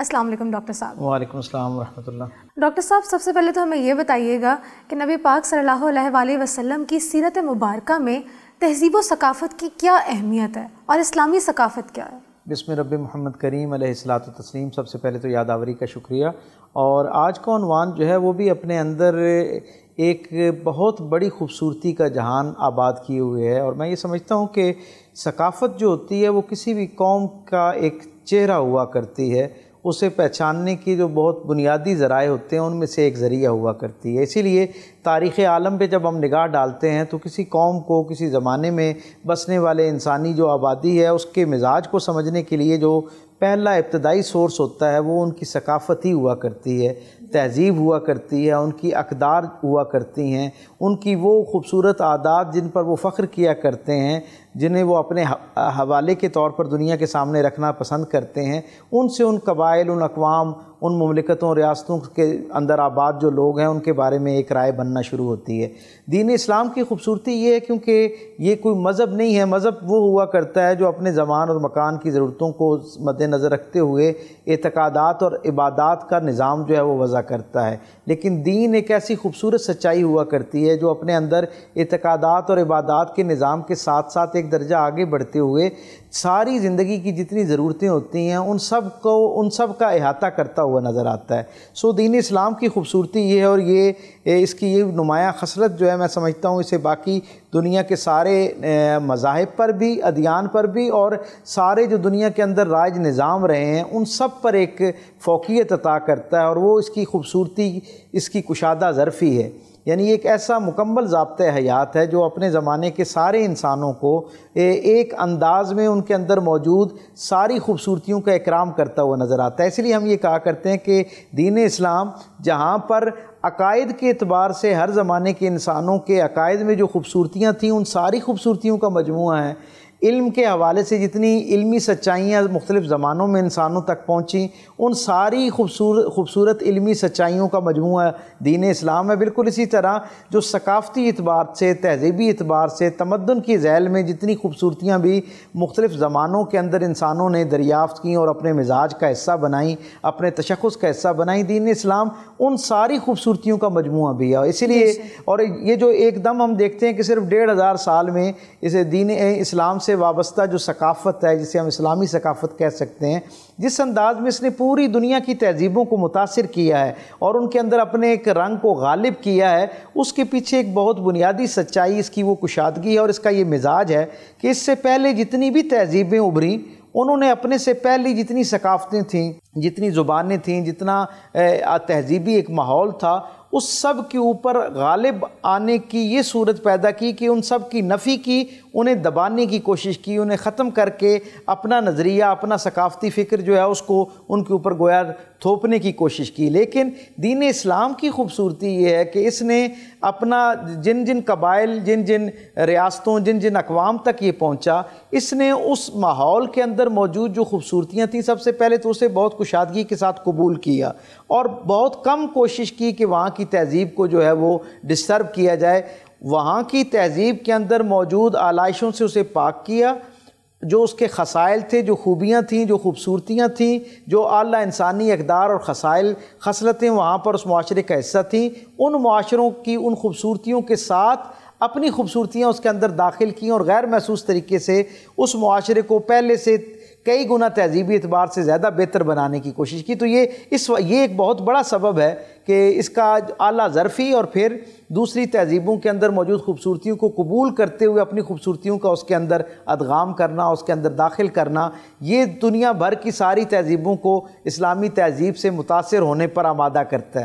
अस्सलाम वालेकुम डॉक्टर साहब वालेकुम अस्सलाम वरहमतुल्लाह डॉक्टर साहब सबसे पहले तो हमें यह बताइएगा कि नबी पाक सल्लल्लाहु अलैहि वसल्लम की सीरत मुबारक में तहजीब सकाफ़त की क्या अहमियत है और इस्लामी सकाफ़त क्या है बिसम रब महमद करीम सलात तस्लीम सबसे पहले तो यादावरी का शुक्रिया और आज का अनवान जो है वो भी अपने अंदर एक बहुत बड़ी खूबसूरती का जहान आबाद किए हुए है और मैं ये समझता हूँ कि सकाफ़त जो होती है वो किसी भी कौम का एक चेहरा हुआ करती है उसे पहचानने की जो बहुत बुनियादी ज़राए होते हैं उनमें से एक ज़रिया हुआ करती है इसीलिए तारीख़ आलम पे जब हम निगाह डालते हैं तो किसी कौम को किसी ज़माने में बसने वाले इंसानी जो आबादी है उसके मिजाज को समझने के लिए जो पहला इब्तदाई सोर्स होता है वो उनकी सकाफ़ती हुआ करती है तहजीब हुआ करती है उनकी अकदार हुआ करती हैं उनकी वो खूबसूरत आदात जिन पर वो फ़ख्र किया करते हैं जिन्हें वो अपने हवाले के तौर पर दुनिया के सामने रखना पसंद करते हैं उनसे उन कबाइल उन अकवाम उन ममलिकतों रियातों रियासतों के अंदर आबाद जो लोग हैं उनके बारे में एक राय बनना शुरू होती है दीन इस्लाम की खूबसूरती ये है क्योंकि ये कोई मज़हब नहीं है मज़हब वो हुआ करता है जो अपने ज़बान और मकान की ज़रूरतों को मद्दनज़र रखते हुए एतकदात और इबादत का निज़ाम जो है वो वज़ा करता है लेकिन दीन एक ऐसी खूबसूरत सच्चाई हुआ करती है जो अपने अंदर एतकदात और इबादत के निज़ाम के साथ साथ एक दर्जा आगे बढ़ते हुए सारी ज़िंदगी की जितनी ज़रूरतें होती हैं उन सब को उन सब का अहाता करता हुआ नज़र आता है सो दीन इस्लाम की खूबसूरती ये है और ये इसकी ये नुमायाँ खसरत जो है मैं समझता हूँ इसे बाकी दुनिया के सारे मज़ाहब पर भी अदियान पर भी और सारे जो दुनिया के अंदर राज निज़ाम रहे हैं उन सब पर एक फ़ोकियत अता करता है और वो इसकी खूबसूरती इसकी कुशादा ज़रफ़ी है यानी एक ऐसा मुकम्मल ज़बत हयात है जो अपने ज़माने के सारे इंसानों को एक अंदाज़ में उनके अंदर मौजूद सारी खूबसूरतियों का इकराम करता हुआ नज़र आता है इसलिए हम ये कहा करते हैं कि दीन इस्लाम जहाँ पर अकायद के अतबार से हर ज़माने के इंसानों के अकायद में जो खूबसूरतियाँ थीं उन सारी खूबसूरतियों का मजमू है इल्म के हवाले से जितनी इल्मी सच्चाइयाँ मुख्तलिफ़ ज़मानों में इंसानों तक पहुँची उन सारी खूबसूरत खूबसूरत इल्मी सच्चाइयों का मजमू दीन इस्लाम है बिल्कुल इसी तरह जो सकाफ़ती अतबार से तहजीबी अतबार से तमदन की झैल में जितनी खूबसूरतियाँ भी मुख्तलिफ़ ज़मानों के अंदर इंसानों ने दरियाफ़त की और अपने मिजाज का हिस्सा बनाई अपने तशखस का हिस्सा बनाई दीन इस्लाम उन सारी खूबसूरतियों का मजमू भी है इसीलिए और ये जो एकदम हम देखते हैं कि सिर्फ डेढ़ हज़ार साल में इसे दीन इस्लाम से से वाबस्ता जो सकाफ़त है जिसे हम इस्लामी सकाफ़त कह सकते हैं जिस अंदाज में इसने पूरी दुनिया की तहजीबों को मुतासर किया है और उनके अंदर अपने एक रंग को गालिब किया है उसके पीछे एक बहुत बुनियादी सच्चाई इसकी वो कुशादगी है और इसका ये मिजाज है कि इससे पहले जितनी भी तहजीबें उभरी उन्होंने अपने से पहले जितनी सकाफ़तें थीं जितनी ज़ुबानें थीं जितना तहजीबी एक माहौल था उस सब के ऊपर गालिब आने की ये सूरत पैदा की कि उन सब की नफ़ी की उन्हें दबाने की कोशिश की उन्हें ख़त्म करके अपना नज़रिया अपना सकाफ़ती फ़िक्र जो है उसको उनके ऊपर गोया थोपने की कोशिश की लेकिन दीन इस्लाम की खूबसूरती ये है कि इसने अपना जिन जिन कबाइल जिन जिन रियासतों जिन जिन अकवाम तक ये पहुँचा इसने उस माहौल के अंदर मौजूद जो खूबसूरतियाँ थीं सबसे पहले तो उसे बहुत कुशादगी के साथ कबूल किया और बहुत कम कोशिश की कि वहाँ की तहजीब को जो है वो डिस्टर्ब किया जाए वहाँ की तहजीब के अंदर मौजूद आलाइशों से उसे पाक किया जो उसके खसाइल थे जो खूबियाँ थीं जो खूबसूरतियाँ थीं जो अली इंसानी इकदार और खसाइल खसलतें वहाँ पर उस माशरे का हिस्सा थीं उन माशरों की उन खूबसूरतियों के साथ अपनी खूबसूरतियाँ उसके अंदर दाखिल की और गैर महसूस तरीके से उस माशरे को पहले से कई गुना तहजीबी एतबार से ज़्यादा बेहतर बनाने की कोशिश की तो ये इस ये एक बहुत बड़ा सबब है कि इसका आला ज़रफ़ी और फिर दूसरी तहजीबों के अंदर मौजूद खूबसूरतियों को कबूल करते हुए अपनी खूबसूरतियों का उसके अंदर अदगाम करना उसके अंदर दाखिल करना ये दुनिया भर की सारी तहजीबों को इस्लामी तहजीब से मुतासर होने पर आमादा करता है